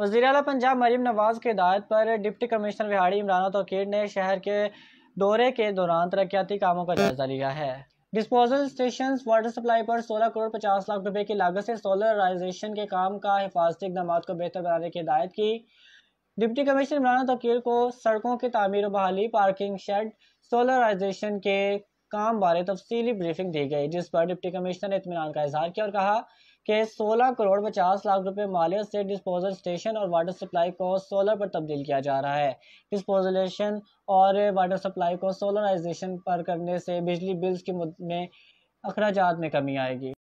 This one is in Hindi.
वजी अल पंजाब मरीम नवाज की हिदायत पर डिप्टी कमिश्नर बिहाड़ी इमरान तोकीर ने शहर के दौरे के दौरान तरक्याती कामों का जायजा लिया है डिस्पोजल स्टेशन वाटर सप्लाई पर 16 करोड़ 50 लाख रुपए की लागत से सोलराइजेशन के काम का हिफाजती इकदाम को बेहतर बनाने की हिदायत की डिप्टी कमिश्नर इमरान तोकीर को सड़कों की तमीर बहाली पार्किंग शेड सोलराइजेशन के काम बारे तफसीली ब्रीफिंग दी गई जिस पर डिप्टी कमिश्नर ने इतमान का इजहार किया और कहा कि 16 करोड़ 50 लाख रुपए मालियत से डिस्पोजल स्टेशन और वाटर सप्लाई को सोलर पर तब्दील किया जा रहा है डिस्पोजलेशन और वाटर सप्लाई को सोलराइजेशन पर करने से बिजली बिल्स की में अखराज में कमी आएगी